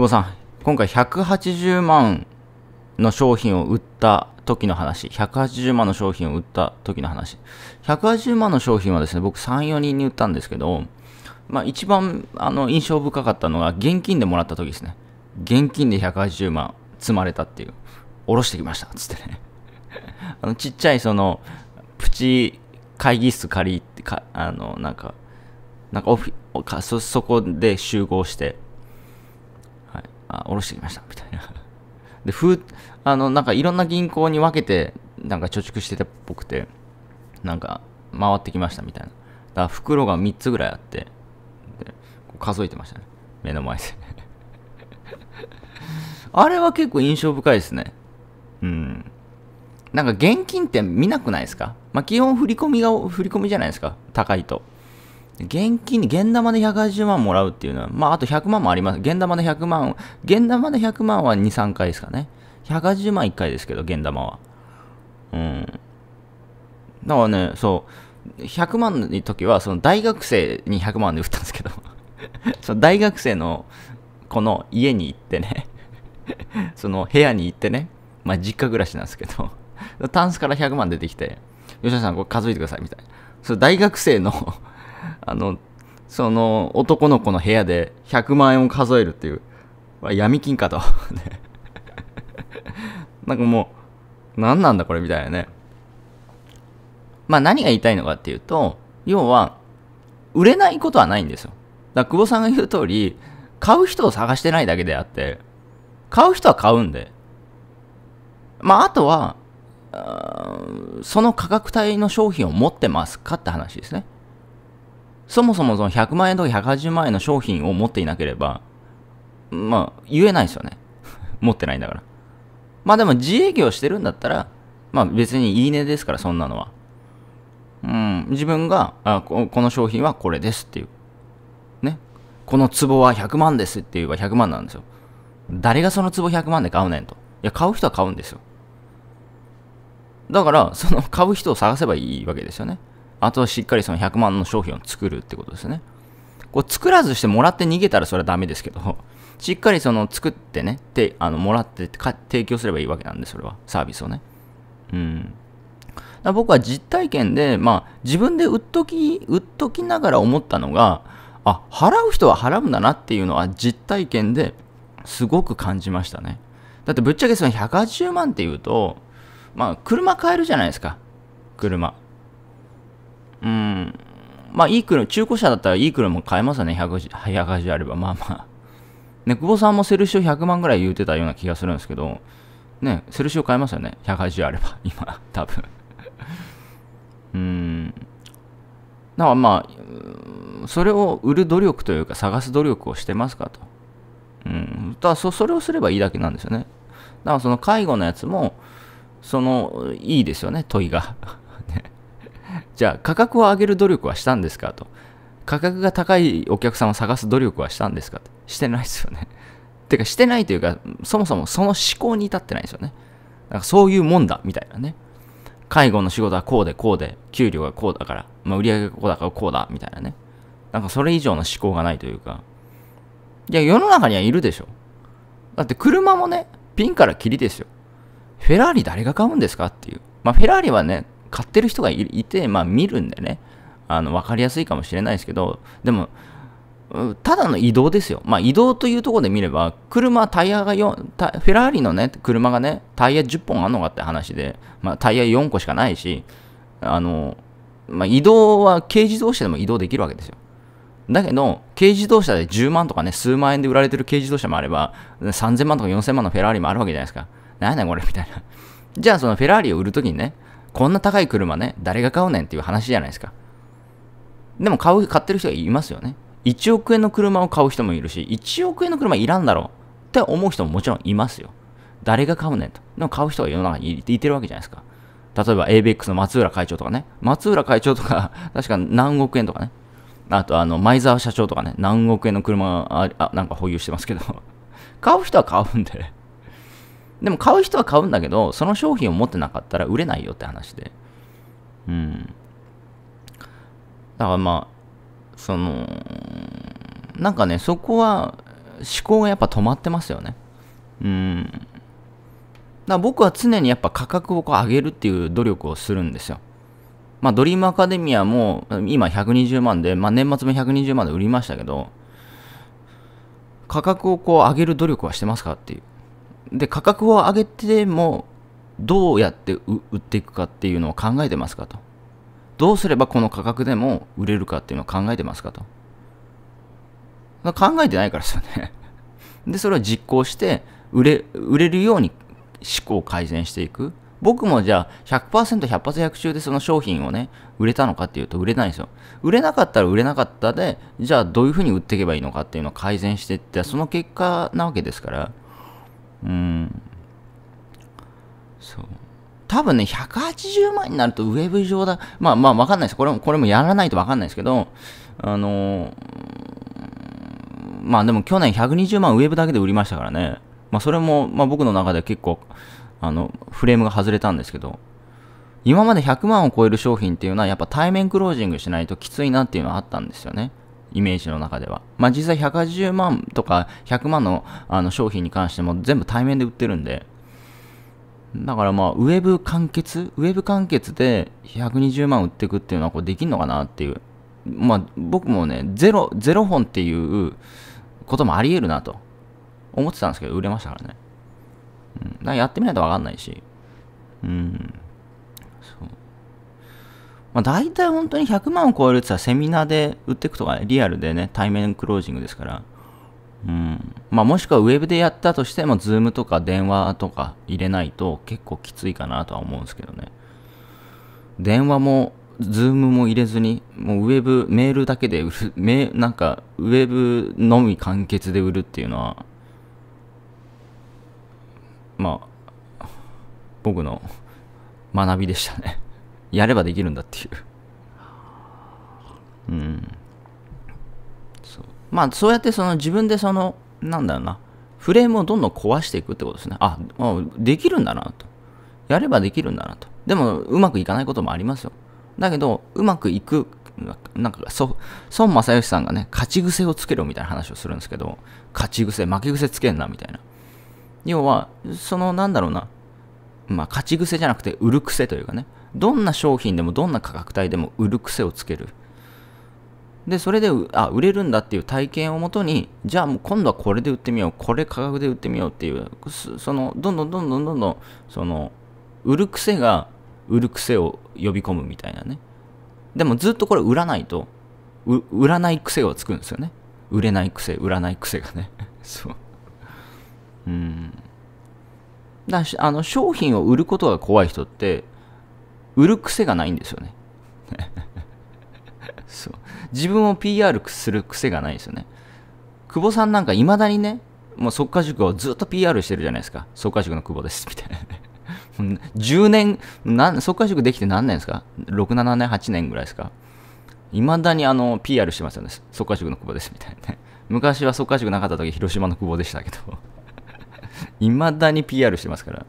久保さん、今回180万の商品を売った時の話、180万の商品を売った時の話、180万の商品はですね、僕3、4人に売ったんですけど、まあ一番あの印象深かったのが現金でもらった時ですね。現金で180万積まれたっていう、おろしてきました、つってね。あのちっちゃいその、プチ会議室借りて、かあの、なんか、なんかオフィそこで集合して、あ、下ろしてきました、みたいな。で、ふ、あの、なんかいろんな銀行に分けて、なんか貯蓄してたっぽくて、なんか回ってきましたみたいな。だから袋が3つぐらいあって、で数えてましたね。目の前で あれは結構印象深いですね。うん。なんか現金って見なくないですかまあ、基本振り込みが、振り込みじゃないですか。高いと。現金、現玉で180万もらうっていうのは、まあ、あと100万もあります。現玉で100万、現玉で100万は2、3回ですかね。180万1回ですけど、現玉は。うん。だからね、そう、100万の時は、その大学生に100万で売ったんですけど、その大学生の子の家に行ってね その部屋に行ってね、まあ、実家暮らしなんですけどタンスから100万出てきて、吉田さんこれ数えてください、みたいな。その大学生のあの、その男の子の部屋で100万円を数えるっていう、闇金かと。なんかもう、何なんだこれみたいなね。まあ何が言いたいのかっていうと、要は、売れないことはないんですよ。だ久保さんが言う通り、買う人を探してないだけであって、買う人は買うんで。まああとは、その価格帯の商品を持ってますかって話ですね。そもそもその100万円とか180万円の商品を持っていなければ、まあ、言えないですよね。持ってないんだから。まあでも自営業してるんだったら、まあ別にいいねですから、そんなのは。うん、自分があこ、この商品はこれですっていう。ね。この壺は100万ですって言えば100万なんですよ。誰がその壺100万で買うねんと。いや、買う人は買うんですよ。だから、その買う人を探せばいいわけですよね。あとはしっかりその100万の商品を作るってことですね。こう作らずしてもらって逃げたらそれはダメですけど、しっかりその作ってね、てあのもらって提供すればいいわけなんで、それは。サービスをね。うん。だ僕は実体験で、まあ、自分で売っとき、売っときながら思ったのが、あ、払う人は払うんだなっていうのは実体験ですごく感じましたね。だってぶっちゃけその180万っていうと、まあ、車買えるじゃないですか。車。うん。まあ、いい車、中古車だったらいい車も買えますよね。180, 1あれば。まあまあ。ね、久保さんもセルシオ100万ぐらい言うてたような気がするんですけど、ね、セルシオ買えますよね。180あれば。今、多分。うん。だからまあ、それを売る努力というか、探す努力をしてますかと。うん。ただそ、それをすればいいだけなんですよね。だからその介護のやつも、その、いいですよね、問いが。じゃあ価格を上げる努力はしたんですかと。価格が高いお客さんを探す努力はしたんですかと。してないですよね。てかしてないというか、そもそもその思考に至ってないですよね。なんかそういうもんだみたいなね。介護の仕事はこうでこうで、給料がこうだから、まあ、売り上げがこうだからこうだみたいなね。なんかそれ以上の思考がないというか。いや、世の中にはいるでしょ。だって車もね、ピンからキリですよ。フェラーリ誰が買うんですかっていう。まあ、フェラーリはね、買ってる人がいて、まあ見るんでね、あの、わかりやすいかもしれないですけど、でも、ただの移動ですよ。まあ移動というところで見れば、車、タイヤが4、フェラーリのね、車がね、タイヤ10本あんのかって話で、まあタイヤ4個しかないし、あの、まあ移動は軽自動車でも移動できるわけですよ。だけど、軽自動車で10万とかね、数万円で売られてる軽自動車もあれば、3000万とか4000万のフェラーリもあるわけじゃないですか。なんやねんこれみたいな。じゃあそのフェラーリを売るときにね、こんな高い車ね、誰が買うねんっていう話じゃないですか。でも買う、買ってる人がいますよね。1億円の車を買う人もいるし、1億円の車いらんだろうって思う人ももちろんいますよ。誰が買うねんと。でも買う人が世の中にいてるわけじゃないですか。例えば a b x の松浦会長とかね。松浦会長とか、確か何億円とかね。あと、あの、前澤社長とかね、何億円の車、あ、あなんか保有してますけど、買う人は買うんで、でも買う人は買うんだけど、その商品を持ってなかったら売れないよって話で。うん。だからまあ、その、なんかね、そこは思考がやっぱ止まってますよね。うん。だから僕は常にやっぱ価格をこう上げるっていう努力をするんですよ。まあ、ドリームアカデミアも今120万で、まあ、年末も120万で売りましたけど、価格をこう上げる努力はしてますかっていう。で、価格を上げても、どうやって売っていくかっていうのを考えてますかと。どうすればこの価格でも売れるかっていうのを考えてますかと。まあ、考えてないからですよね で、それを実行して、売れ、売れるように思考を改善していく。僕もじゃあ100%、100発100中でその商品をね、売れたのかっていうと売れないんですよ。売れなかったら売れなかったで、じゃあどういうふうに売っていけばいいのかっていうのを改善していった、その結果なわけですから、うんそう多分ね180万になるとウェブ上だまあまあ分かんないですこれもこれもやらないと分かんないですけどあのー、まあでも去年120万ウェブだけで売りましたからねまあそれも、まあ、僕の中で結構あのフレームが外れたんですけど今まで100万を超える商品っていうのはやっぱ対面クロージングしないときついなっていうのはあったんですよね。イメージの中では。まあ実際180万とか100万のあの商品に関しても全部対面で売ってるんで、だからまあ、ウェブ完結ウェブ完結で120万売っていくっていうのはこれできんのかなっていう。まあ、僕もね、ゼロ、ゼロ本っていうこともあり得るなと思ってたんですけど、売れましたからね。うん。だからやってみないとわかんないし。うん。まあ、大体本当に100万を超えるって言ったらセミナーで売っていくとか、ね、リアルでね、対面クロージングですから。うん。まあ、もしくはウェブでやったとしても、ズームとか電話とか入れないと結構きついかなとは思うんですけどね。電話も、ズームも入れずに、もうウェブ、メールだけで売る、メなんか、ウェブのみ完結で売るっていうのは、まあ、僕の学びでしたね。やればできるんだっていううん。そう。まあ、そうやってその自分でその、なんだろうな、フレームをどんどん壊していくってことですね。あ、あできるんだなと。やればできるんだなと。でも、うまくいかないこともありますよ。だけど、うまくいく、なんか、そ孫正義さんがね、勝ち癖をつけろみたいな話をするんですけど、勝ち癖、負け癖つけんなみたいな。要は、その、なんだろうな、まあ、勝ち癖じゃなくて、売る癖というかね、どんな商品でもどんな価格帯でも売る癖をつける。で、それで、あ、売れるんだっていう体験をもとに、じゃあもう今度はこれで売ってみよう、これ価格で売ってみようっていう、その、どんどんどんどんどんどん、その、売る癖が売る癖を呼び込むみたいなね。でもずっとこれ売らないと、売らない癖がつくんですよね。売れない癖、売らない癖がね。そう。うん。だし、あの商品を売ることが怖い人って売る癖がないんですよね。そう自分を PR する癖がないですよね。久保さんなんかいまだにね、もう即家塾をずっと PR してるじゃないですか。即家塾の久保です、みたいな、ね。10年、な即家塾できて何年ですか ?6、7年、8年ぐらいですかいまだにあの PR してますよね。即家塾の久保です、みたいな、ね。昔は即家塾なかった時、広島の久保でしたけど。い まだに PR してますから。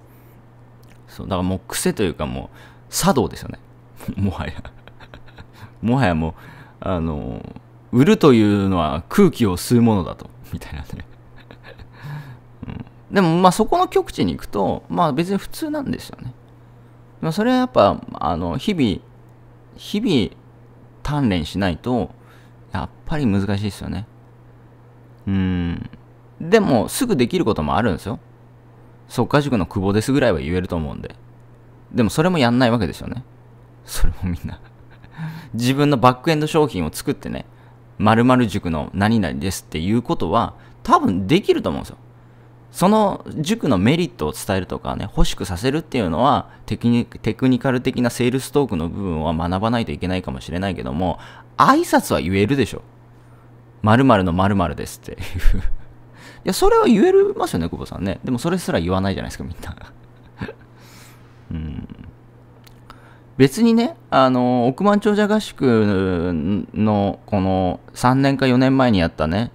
そう、だからもう癖というかもう、茶道ですよね。もはや もはやもう、あの、売るというのは空気を吸うものだと、みたいなね うん、でも、まあそこの極地に行くと、まあ別に普通なんですよね。まあ、それはやっぱ、あの、日々、日々鍛錬しないと、やっぱり難しいですよね。うん。でも、すぐできることもあるんですよ。速か、塾の久保ですぐらいは言えると思うんで。でもそれもやんないわけですよね。それもみんな 自分のバックエンド商品を作ってね、〇〇塾の何々ですっていうことは、多分できると思うんですよ。その塾のメリットを伝えるとかね、欲しくさせるっていうのはテクニ、テクニカル的なセールストークの部分は学ばないといけないかもしれないけども、挨拶は言えるでしょ。〇〇の〇〇ですっていう いや、それは言えますよね、久保さんね。でもそれすら言わないじゃないですか、みんな別にね、あの、億万長者合宿の、この、3年か4年前にやったね、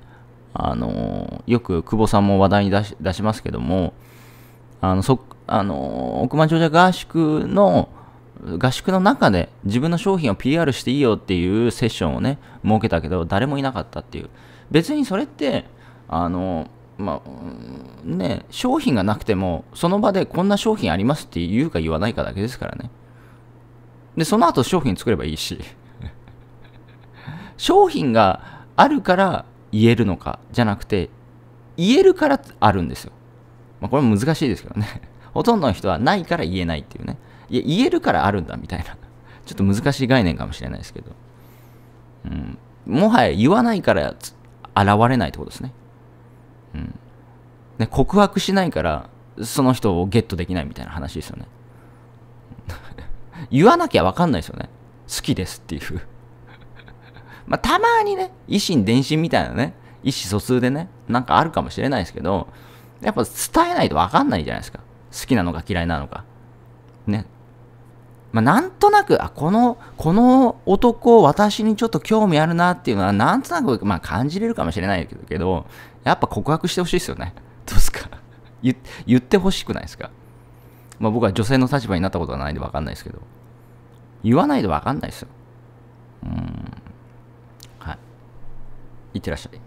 あの、よく久保さんも話題に出し出しますけども、あの、そ、あの、億万長者合宿の、合宿の中で自分の商品を PR していいよっていうセッションをね、設けたけど、誰もいなかったっていう。別にそれって、あの、まあ、ね、商品がなくても、その場でこんな商品ありますって言うか言わないかだけですからね。で、その後商品作ればいいし。商品があるから言えるのかじゃなくて、言えるからあるんですよ。まあ、これ難しいですけどね。ほとんどの人はないから言えないっていうね。いや、言えるからあるんだみたいな。ちょっと難しい概念かもしれないですけど。うん、もはや言わないから現れないってことですね。うん、ね告白しないから、その人をゲットできないみたいな話ですよね。言わなきゃわかんないですよね。好きですっていう まあ、たまにね、維新伝心みたいなね、意思疎通でね、なんかあるかもしれないですけど、やっぱ伝えないとわかんないじゃないですか。好きなのか嫌いなのか。ね。まあ、なんとなく、あ、この、この男、私にちょっと興味あるなっていうのは、なんとなく、まあ、感じれるかもしれないけど、やっぱ告白してほしいですよね。どうですか 言ってほしくないですかまあ、僕は女性の立場になったことがないんで分かんないですけど、言わないで分かんないですよ。うん。はい。いってらっしゃい。